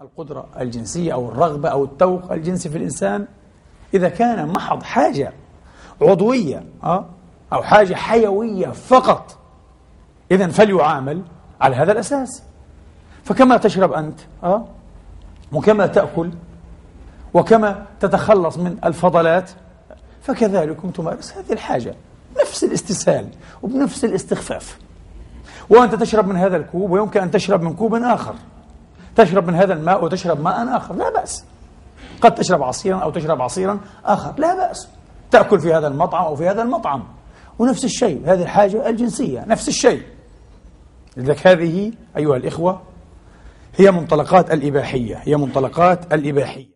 القدرة الجنسية أو الرغبة أو التوق الجنسي في الإنسان إذا كان محض حاجة عضوية آه، أو حاجة حيوية فقط إذا فليعامل على هذا الأساس فكما تشرب أنت آه، وكما تأكل وكما تتخلص من الفضلات فكذلك تمارس هذه الحاجة نفس الاستسهال وبنفس الاستخفاف وأنت تشرب من هذا الكوب ويمكن أن تشرب من كوب آخر تشرب من هذا الماء وتشرب ماء آخر لا بأس قد تشرب عصيرا أو تشرب عصيرا آخر لا بأس تأكل في هذا المطعم أو في هذا المطعم ونفس الشيء هذه الحاجة الجنسية نفس الشيء لذلك هذه أيها الإخوة هي منطلقات الإباحية هي منطلقات الإباحية